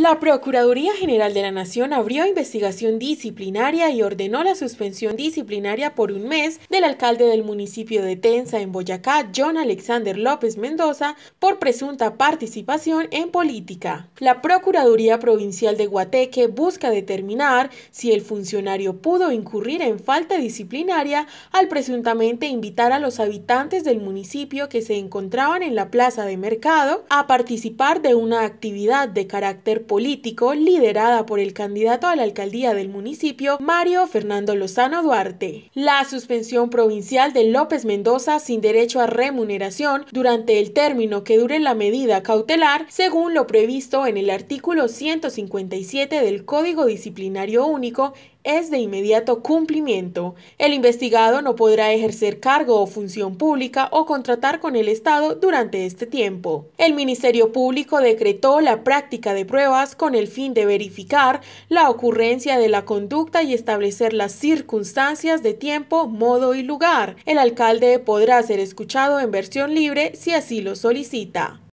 La Procuraduría General de la Nación abrió investigación disciplinaria y ordenó la suspensión disciplinaria por un mes del alcalde del municipio de Tensa en Boyacá, John Alexander López Mendoza, por presunta participación en política. La Procuraduría Provincial de Guateque busca determinar si el funcionario pudo incurrir en falta disciplinaria al presuntamente invitar a los habitantes del municipio que se encontraban en la plaza de mercado a participar de una actividad de carácter político liderada por el candidato a la alcaldía del municipio, Mario Fernando Lozano Duarte. La suspensión provincial de López Mendoza sin derecho a remuneración durante el término que dure la medida cautelar, según lo previsto en el artículo 157 del Código Disciplinario Único, es de inmediato cumplimiento. El investigado no podrá ejercer cargo o función pública o contratar con el Estado durante este tiempo. El Ministerio Público decretó la práctica de pruebas con el fin de verificar la ocurrencia de la conducta y establecer las circunstancias de tiempo, modo y lugar. El alcalde podrá ser escuchado en versión libre si así lo solicita.